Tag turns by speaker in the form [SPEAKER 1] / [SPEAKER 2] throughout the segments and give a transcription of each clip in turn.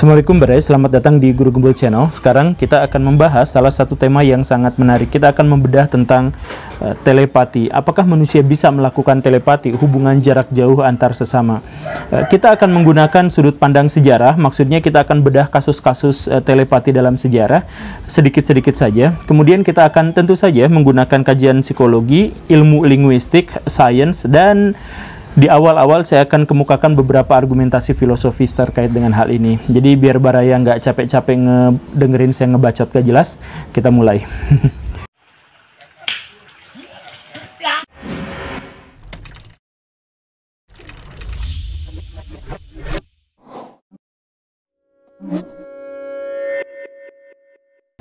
[SPEAKER 1] Assalamualaikum Barai, selamat datang di Guru Gembul Channel. Sekarang kita akan membahas salah satu tema yang sangat menarik. Kita akan membedah tentang uh, telepati. Apakah manusia bisa melakukan telepati, hubungan jarak jauh antar sesama? Uh, kita akan menggunakan sudut pandang sejarah, maksudnya kita akan bedah kasus-kasus uh, telepati dalam sejarah sedikit-sedikit saja. Kemudian kita akan tentu saja menggunakan kajian psikologi, ilmu linguistik, sains dan di awal-awal saya akan kemukakan beberapa argumentasi filosofis terkait dengan hal ini. Jadi biar Baraya nggak capek-capek ngedengerin saya ngebacot gak jelas, kita mulai.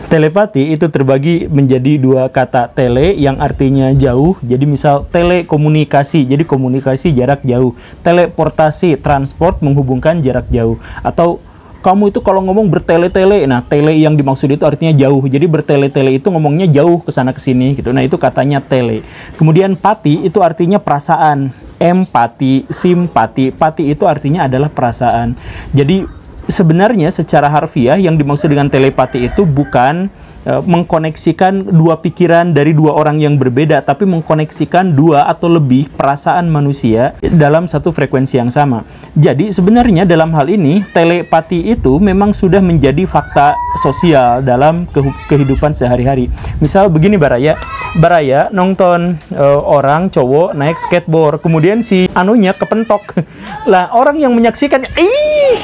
[SPEAKER 1] Telepati itu terbagi menjadi dua kata tele yang artinya jauh. Jadi misal telekomunikasi, jadi komunikasi jarak jauh. Teleportasi, transport menghubungkan jarak jauh. Atau kamu itu kalau ngomong bertele-tele, nah tele yang dimaksud itu artinya jauh. Jadi bertele-tele itu ngomongnya jauh ke sana ke sini gitu. Nah, itu katanya tele. Kemudian pati itu artinya perasaan. Empati, simpati. Pati itu artinya adalah perasaan. Jadi sebenarnya secara harfiah yang dimaksud dengan telepati itu bukan e, mengkoneksikan dua pikiran dari dua orang yang berbeda, tapi mengkoneksikan dua atau lebih perasaan manusia dalam satu frekuensi yang sama. Jadi sebenarnya dalam hal ini telepati itu memang sudah menjadi fakta sosial dalam ke kehidupan sehari-hari. Misal begini Baraya, Baraya nonton e, orang cowok naik skateboard, kemudian si anunya kepentok. Lah orang yang menyaksikan, ih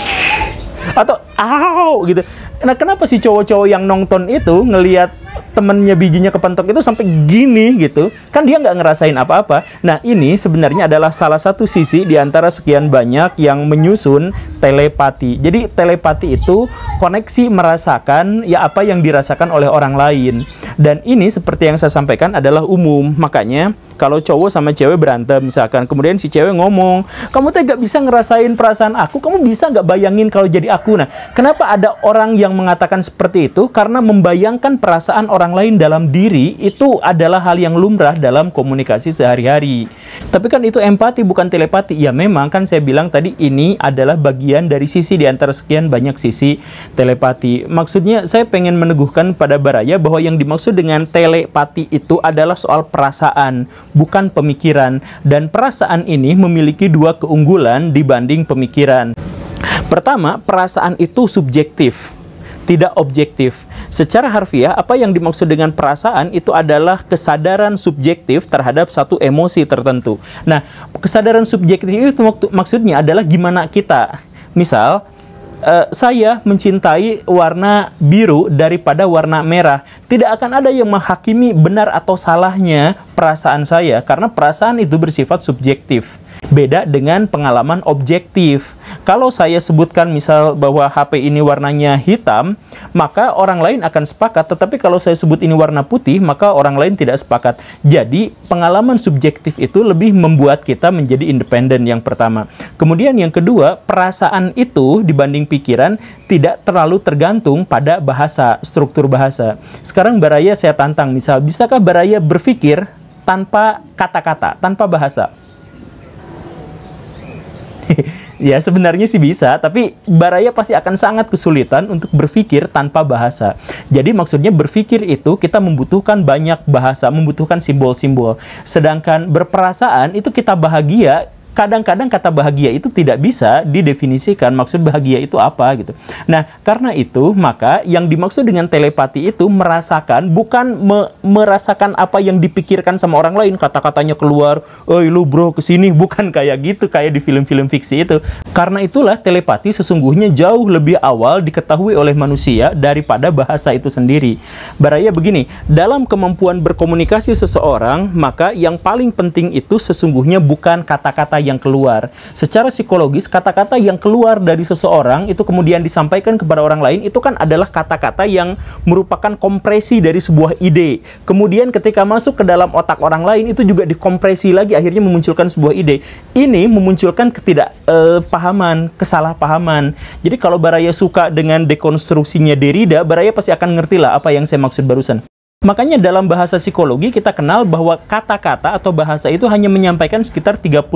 [SPEAKER 1] atau aw gitu. Nah, kenapa sih cowok-cowok yang nonton itu ngelihat temennya bijinya kepentok itu sampai gini gitu? Kan dia nggak ngerasain apa-apa. Nah, ini sebenarnya adalah salah satu sisi di antara sekian banyak yang menyusun telepati. Jadi, telepati itu koneksi merasakan ya apa yang dirasakan oleh orang lain. Dan ini seperti yang saya sampaikan adalah umum. Makanya kalau cowok sama cewek berantem misalkan kemudian si cewek ngomong kamu tuh gak bisa ngerasain perasaan aku kamu bisa nggak bayangin kalau jadi aku nah kenapa ada orang yang mengatakan seperti itu karena membayangkan perasaan orang lain dalam diri itu adalah hal yang lumrah dalam komunikasi sehari-hari tapi kan itu empati bukan telepati ya memang kan saya bilang tadi ini adalah bagian dari sisi di antara sekian banyak sisi telepati maksudnya saya pengen meneguhkan pada Baraya bahwa yang dimaksud dengan telepati itu adalah soal perasaan bukan pemikiran. Dan perasaan ini memiliki dua keunggulan dibanding pemikiran. Pertama, perasaan itu subjektif tidak objektif. Secara harfiah, apa yang dimaksud dengan perasaan itu adalah kesadaran subjektif terhadap satu emosi tertentu. Nah, kesadaran subjektif itu maksudnya adalah gimana kita. Misal, uh, saya mencintai warna biru daripada warna merah. Tidak akan ada yang menghakimi benar atau salahnya perasaan saya karena perasaan itu bersifat subjektif. Beda dengan pengalaman objektif. Kalau saya sebutkan misal bahwa HP ini warnanya hitam, maka orang lain akan sepakat. Tetapi kalau saya sebut ini warna putih, maka orang lain tidak sepakat. Jadi, pengalaman subjektif itu lebih membuat kita menjadi independen yang pertama. Kemudian yang kedua, perasaan itu dibanding pikiran tidak terlalu tergantung pada bahasa, struktur bahasa. Sekarang Baraya saya tantang misal, bisakah Baraya berpikir tanpa kata-kata, tanpa bahasa? Ya sebenarnya sih bisa, tapi Baraya pasti akan sangat kesulitan untuk berpikir tanpa bahasa. Jadi maksudnya berpikir itu kita membutuhkan banyak bahasa, membutuhkan simbol-simbol. Sedangkan berperasaan itu kita bahagia kadang-kadang kata bahagia itu tidak bisa didefinisikan maksud bahagia itu apa gitu. Nah, karena itu maka yang dimaksud dengan telepati itu merasakan bukan me merasakan apa yang dipikirkan sama orang lain, kata-katanya keluar, "Oi lu bro kesini bukan kayak gitu kayak di film-film fiksi itu." Karena itulah telepati sesungguhnya jauh lebih awal diketahui oleh manusia daripada bahasa itu sendiri. Baraya begini, dalam kemampuan berkomunikasi seseorang, maka yang paling penting itu sesungguhnya bukan kata-kata yang keluar. Secara psikologis, kata-kata yang keluar dari seseorang itu kemudian disampaikan kepada orang lain itu kan adalah kata-kata yang merupakan kompresi dari sebuah ide. Kemudian ketika masuk ke dalam otak orang lain itu juga dikompresi lagi akhirnya memunculkan sebuah ide. Ini memunculkan ketidakpahaman, eh, kesalahpahaman. Jadi kalau Baraya suka dengan dekonstruksinya Derrida, Baraya pasti akan ngerti lah apa yang saya maksud barusan. Makanya dalam bahasa psikologi kita kenal bahwa kata-kata atau bahasa itu hanya menyampaikan sekitar 38%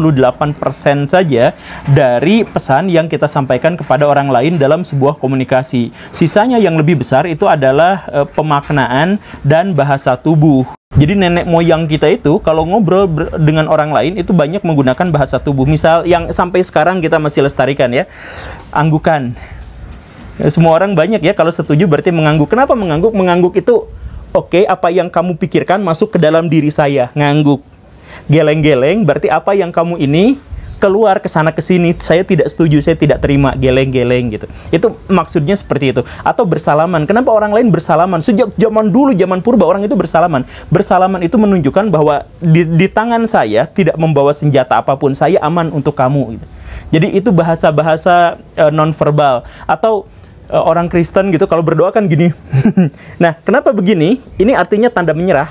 [SPEAKER 1] saja dari pesan yang kita sampaikan kepada orang lain dalam sebuah komunikasi. Sisanya yang lebih besar itu adalah e, pemaknaan dan bahasa tubuh. Jadi nenek moyang kita itu kalau ngobrol dengan orang lain itu banyak menggunakan bahasa tubuh. Misal yang sampai sekarang kita masih lestarikan ya, anggukan. Semua orang banyak ya kalau setuju berarti mengangguk. Kenapa mengangguk? Mengangguk itu Oke, okay, apa yang kamu pikirkan masuk ke dalam diri saya? Ngangguk. Geleng-geleng berarti apa yang kamu ini keluar ke sana ke sini saya tidak setuju saya tidak terima geleng-geleng gitu itu maksudnya seperti itu atau bersalaman kenapa orang lain bersalaman sejak zaman dulu zaman purba orang itu bersalaman bersalaman itu menunjukkan bahwa di, di tangan saya tidak membawa senjata apapun saya aman untuk kamu gitu. jadi itu bahasa-bahasa uh, nonverbal atau Eh, orang Kristen gitu kalau berdoa kan gini. nah, kenapa begini? Ini artinya tanda menyerah.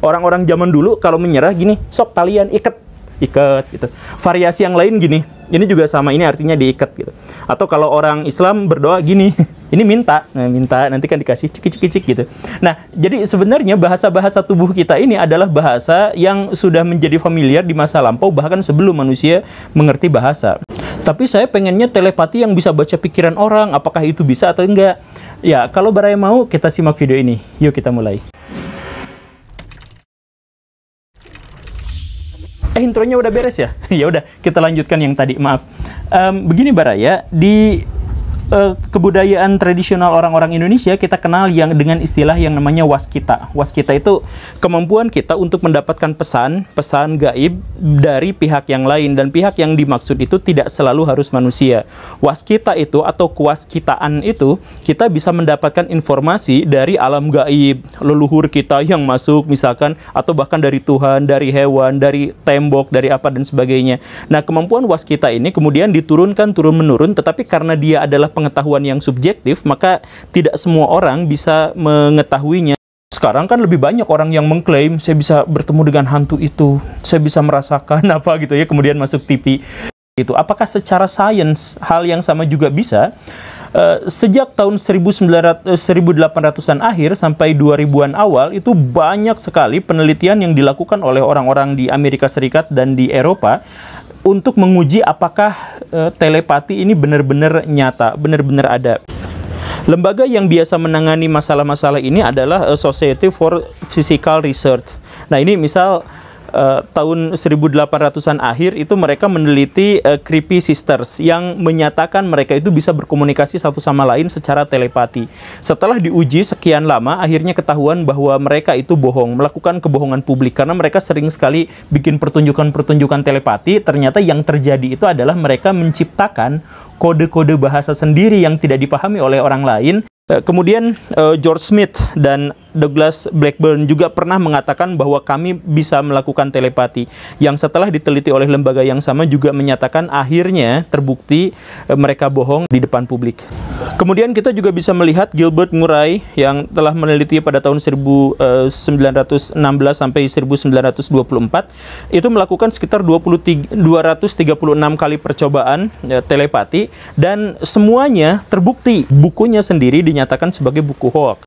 [SPEAKER 1] Orang-orang zaman dulu kalau menyerah gini, sok talian ikat, ikat gitu. Variasi yang lain gini. Ini juga sama, ini artinya diikat gitu. Atau kalau orang Islam berdoa gini. Ini minta, nah, minta nanti kan dikasih cik-cik-cik gitu. Nah, jadi sebenarnya bahasa-bahasa tubuh kita ini adalah bahasa yang sudah menjadi familiar di masa lampau bahkan sebelum manusia mengerti bahasa. Tapi saya pengennya telepati yang bisa baca pikiran orang, apakah itu bisa atau enggak? Ya, kalau Baraya mau kita simak video ini. Yuk kita mulai. Eh intronya udah beres ya? ya udah kita lanjutkan yang tadi. Maaf. Um, begini Baraya di Eh, kebudayaan tradisional orang-orang Indonesia kita kenal yang dengan istilah yang namanya waskita. Waskita itu kemampuan kita untuk mendapatkan pesan, pesan gaib dari pihak yang lain dan pihak yang dimaksud itu tidak selalu harus manusia. Waskita itu atau kuaskitaan itu kita bisa mendapatkan informasi dari alam gaib, leluhur kita yang masuk misalkan atau bahkan dari Tuhan, dari hewan, dari tembok, dari apa dan sebagainya. Nah, kemampuan waskita ini kemudian diturunkan turun-menurun tetapi karena dia adalah pengetahuan yang subjektif, maka tidak semua orang bisa mengetahuinya. Sekarang kan lebih banyak orang yang mengklaim saya bisa bertemu dengan hantu itu, saya bisa merasakan apa gitu ya, kemudian masuk TV itu. Apakah secara sains hal yang sama juga bisa? Uh, sejak tahun 1900, 1800-an eh, akhir sampai 2000-an awal itu banyak sekali penelitian yang dilakukan oleh orang-orang di Amerika Serikat dan di Eropa untuk menguji apakah uh, telepati ini benar-benar nyata, benar-benar ada. Lembaga yang biasa menangani masalah-masalah ini adalah eh, Society for Physical Research. Nah, ini misal uh, tahun 1800-an akhir itu mereka meneliti uh, creepy sisters yang menyatakan mereka itu bisa berkomunikasi satu sama lain secara telepati. Setelah diuji sekian lama akhirnya ketahuan bahwa mereka itu bohong, melakukan kebohongan publik karena mereka sering sekali bikin pertunjukan-pertunjukan telepati, ternyata yang terjadi itu adalah mereka menciptakan kode-kode bahasa sendiri yang tidak dipahami oleh orang lain eh, Kemudian George Smith dan Douglas Blackburn juga pernah mengatakan bahwa kami bisa melakukan telepati yang setelah diteliti oleh lembaga yang sama juga menyatakan akhirnya terbukti eh, mereka bohong di depan publik. Kemudian kita juga bisa melihat Gilbert Murray yang telah meneliti pada tahun 1916 eh, sampai 1924 itu melakukan sekitar 23, 236 kali percobaan ya, telepati dan semuanya terbukti bukunya sendiri dinyatakan sebagai buku hoax.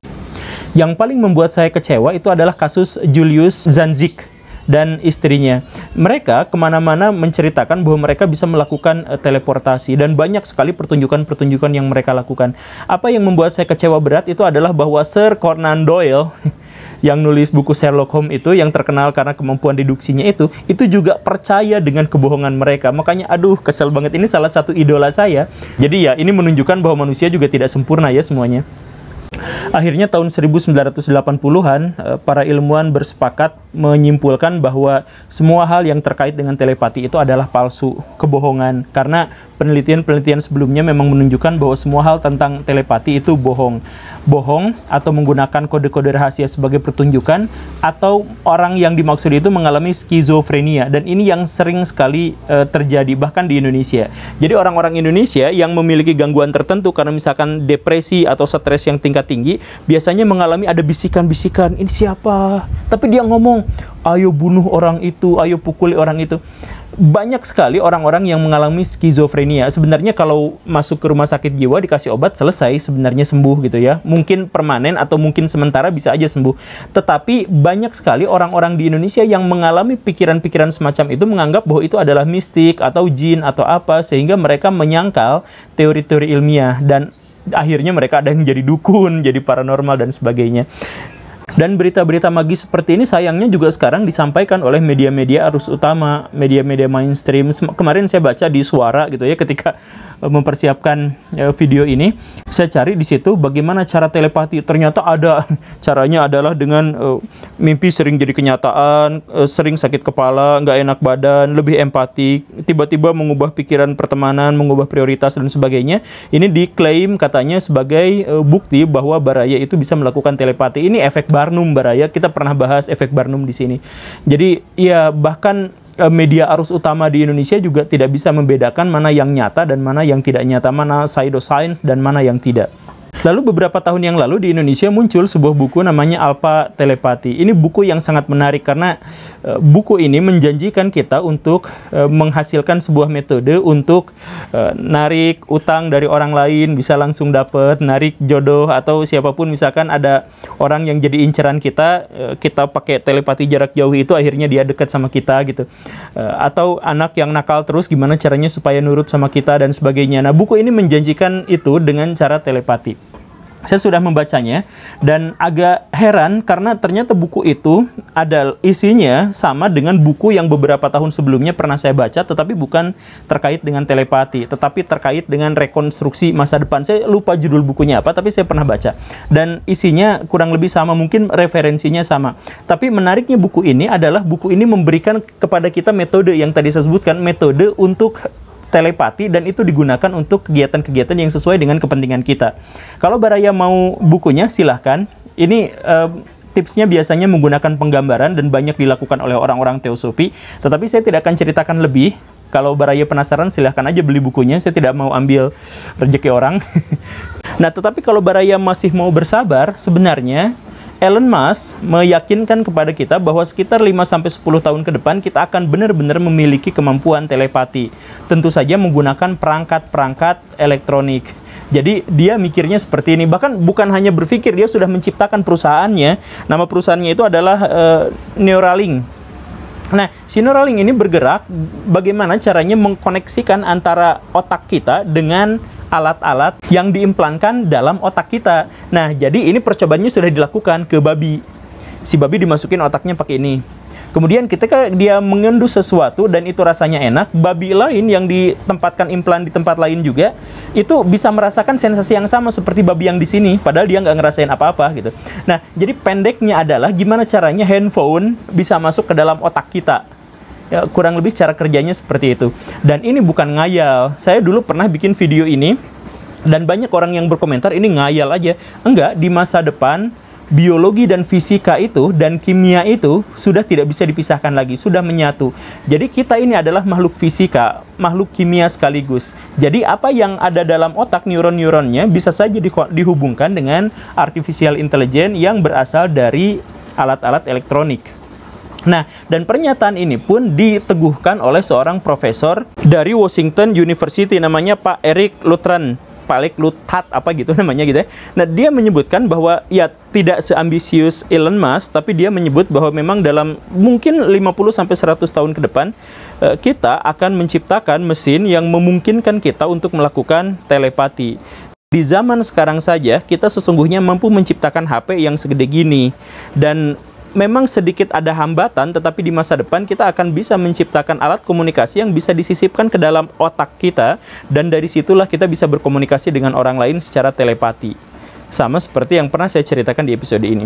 [SPEAKER 1] Yang paling membuat saya kecewa itu adalah kasus Julius Zanzik dan istrinya. Mereka kemana-mana menceritakan bahwa mereka bisa melakukan eh, teleportasi dan banyak sekali pertunjukan-pertunjukan yang mereka lakukan. Apa yang membuat saya kecewa berat itu adalah bahwa Sir Conan Doyle yang nulis buku Sherlock Holmes itu yang terkenal karena kemampuan deduksinya itu itu juga percaya dengan kebohongan mereka makanya aduh kesel banget ini salah satu idola saya jadi ya ini menunjukkan bahwa manusia juga tidak sempurna ya semuanya Akhirnya tahun 1980-an, eh, para ilmuwan bersepakat menyimpulkan bahwa semua hal yang terkait dengan telepati itu adalah palsu, kebohongan. Karena penelitian-penelitian sebelumnya memang menunjukkan bahwa semua hal tentang telepati itu bohong. Bohong atau menggunakan kode-kode rahasia sebagai pertunjukan, atau orang yang dimaksud itu mengalami skizofrenia. Dan ini yang sering sekali uh, terjadi, bahkan di Indonesia. Jadi orang-orang Indonesia yang memiliki gangguan tertentu karena misalkan depresi atau stres yang tingkat tinggi biasanya mengalami ada bisikan-bisikan ini siapa tapi dia ngomong ayo bunuh orang itu ayo pukul orang itu banyak sekali orang-orang yang mengalami skizofrenia. Sebenarnya kalau masuk ke rumah sakit jiwa dikasih obat selesai sebenarnya sembuh gitu ya. Mungkin permanen atau mungkin sementara bisa aja sembuh. Tetapi banyak sekali orang-orang di Indonesia yang mengalami pikiran-pikiran semacam itu menganggap bahwa itu adalah mistik atau jin atau apa sehingga mereka menyangkal teori-teori ilmiah dan akhirnya mereka ada yang jadi dukun, jadi paranormal dan sebagainya. Dan berita-berita magis seperti ini sayangnya juga sekarang disampaikan oleh media-media arus utama, media-media mainstream. Kemarin saya baca di Suara gitu ya ketika eh, mempersiapkan eh, video ini, saya cari di situ bagaimana cara telepati. Ternyata ada caranya adalah dengan uh, mimpi sering jadi kenyataan, uh, sering sakit kepala, nggak enak badan, lebih empati, tiba-tiba mengubah pikiran pertemanan, mengubah prioritas dan sebagainya. Ini diklaim katanya sebagai uh, bukti bahwa Baraya itu bisa melakukan telepati. Ini efek Barnum Baraya kita pernah bahas efek Barnum di sini. Jadi ya bahkan eh, media arus utama di Indonesia juga tidak bisa membedakan mana yang nyata dan mana yang tidak nyata, mana pseudoscience dan mana yang tidak. Lalu beberapa tahun yang lalu di Indonesia muncul sebuah buku namanya Alpha Telepati. Ini buku yang sangat menarik karena e, buku ini menjanjikan kita untuk e, menghasilkan sebuah metode untuk e, narik utang dari orang lain bisa langsung dapat, narik jodoh atau siapapun misalkan ada orang yang jadi inceran kita, e, kita pakai telepati jarak jauh itu akhirnya dia dekat sama kita gitu. E, atau anak yang nakal terus gimana caranya supaya nurut sama kita dan sebagainya. Nah, buku ini menjanjikan itu dengan cara telepati saya sudah membacanya dan agak heran karena ternyata buku itu ada isinya sama dengan buku yang beberapa tahun sebelumnya pernah saya baca tetapi bukan terkait dengan telepati tetapi terkait dengan rekonstruksi masa depan saya lupa judul bukunya apa tapi saya pernah baca dan isinya kurang lebih sama mungkin referensinya sama tapi menariknya buku ini adalah buku ini memberikan kepada kita metode yang tadi saya sebutkan metode untuk telepati dan itu digunakan untuk kegiatan-kegiatan yang sesuai dengan kepentingan kita. Kalau Baraya mau bukunya silahkan. Ini uh, tipsnya biasanya menggunakan penggambaran dan banyak dilakukan oleh orang-orang teosofi. Tetapi saya tidak akan ceritakan lebih. Kalau Baraya penasaran silahkan aja beli bukunya. Saya tidak mau ambil rejeki orang. nah tetapi kalau Baraya masih mau bersabar sebenarnya Elon Musk meyakinkan kepada kita bahwa sekitar 5-10 tahun ke depan kita akan benar-benar memiliki kemampuan telepati. Tentu saja menggunakan perangkat-perangkat elektronik. Jadi dia mikirnya seperti ini. Bahkan bukan hanya berpikir, dia sudah menciptakan perusahaannya. Nama perusahaannya itu adalah uh, Neuralink. Nah, si Neuralink ini bergerak bagaimana caranya mengkoneksikan antara otak kita dengan alat-alat yang diimplankan dalam otak kita. Nah, jadi ini percobaannya sudah dilakukan ke babi. Si babi dimasukin otaknya pakai ini. Kemudian ketika dia mengendus sesuatu dan itu rasanya enak, babi lain yang ditempatkan implan di tempat lain juga itu bisa merasakan sensasi yang sama seperti babi yang di sini, padahal dia nggak ngerasain apa-apa gitu. Nah, jadi pendeknya adalah gimana caranya handphone bisa masuk ke dalam otak kita ya, kurang lebih cara kerjanya seperti itu. Dan ini bukan ngayal. Saya dulu pernah bikin video ini dan banyak orang yang berkomentar ini ngayal aja. Enggak, di masa depan biologi dan fisika itu dan kimia itu sudah tidak bisa dipisahkan lagi, sudah menyatu. Jadi kita ini adalah makhluk fisika, makhluk kimia sekaligus. Jadi apa yang ada dalam otak neuron-neuronnya bisa saja di dihubungkan dengan artificial intelligence yang berasal dari alat-alat elektronik. Nah, dan pernyataan ini pun diteguhkan oleh seorang profesor dari Washington University namanya Pak Eric Lutran Palik Lutat apa gitu namanya gitu ya. Nah, dia menyebutkan bahwa ya tidak seambisius Elon Musk, tapi dia menyebut bahwa memang dalam mungkin 50 sampai 100 tahun ke depan eh, kita akan menciptakan mesin yang memungkinkan kita untuk melakukan telepati. Di zaman sekarang saja kita sesungguhnya mampu menciptakan HP yang segede gini dan memang sedikit ada hambatan, tetapi di masa depan kita akan bisa menciptakan alat komunikasi yang bisa disisipkan ke dalam otak kita, dan dari situlah kita bisa berkomunikasi dengan orang lain secara telepati. Sama seperti yang pernah saya ceritakan di episode ini.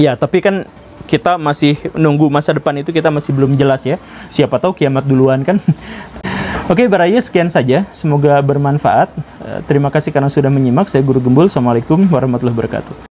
[SPEAKER 1] Ya, tapi kan kita masih nunggu masa depan itu kita masih belum jelas ya. Siapa tahu kiamat duluan kan. Oke, baraya sekian saja. Semoga bermanfaat. Eh, terima kasih karena sudah menyimak. Saya Guru Gembul. Assalamualaikum warahmatullahi wabarakatuh.